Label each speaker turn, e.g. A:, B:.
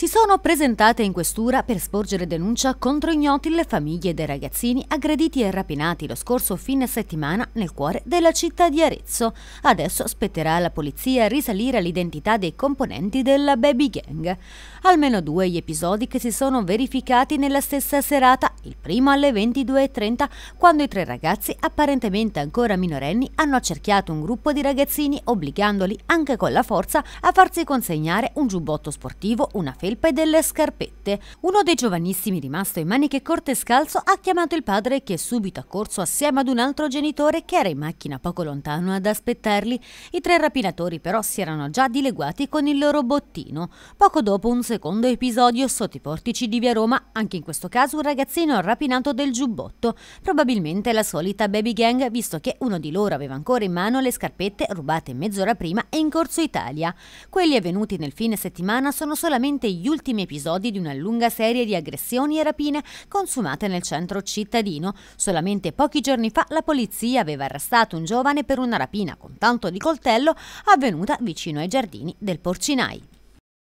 A: si sono presentate in questura per sporgere denuncia contro ignoti le famiglie dei ragazzini aggrediti e rapinati lo scorso fine settimana nel cuore della città di Arezzo. Adesso spetterà alla polizia risalire l'identità dei componenti della baby gang. Almeno due gli episodi che si sono verificati nella stessa serata prima alle 22.30 quando i tre ragazzi, apparentemente ancora minorenni, hanno accerchiato un gruppo di ragazzini obbligandoli anche con la forza a farsi consegnare un giubbotto sportivo, una felpa e delle scarpette. Uno dei giovanissimi rimasto in maniche corte e scalzo ha chiamato il padre che è subito accorso assieme ad un altro genitore che era in macchina poco lontano ad aspettarli. I tre rapinatori però si erano già dileguati con il loro bottino. Poco dopo un secondo episodio sotto i portici di Via Roma, anche in questo caso un ragazzino rapinato rapinato del giubbotto, probabilmente la solita baby gang visto che uno di loro aveva ancora in mano le scarpette rubate mezz'ora prima e in corso Italia. Quelli avvenuti nel fine settimana sono solamente gli ultimi episodi di una lunga serie di aggressioni e rapine consumate nel centro cittadino. Solamente pochi giorni fa la polizia aveva arrestato un giovane per una rapina con tanto di coltello avvenuta vicino ai giardini del Porcinai.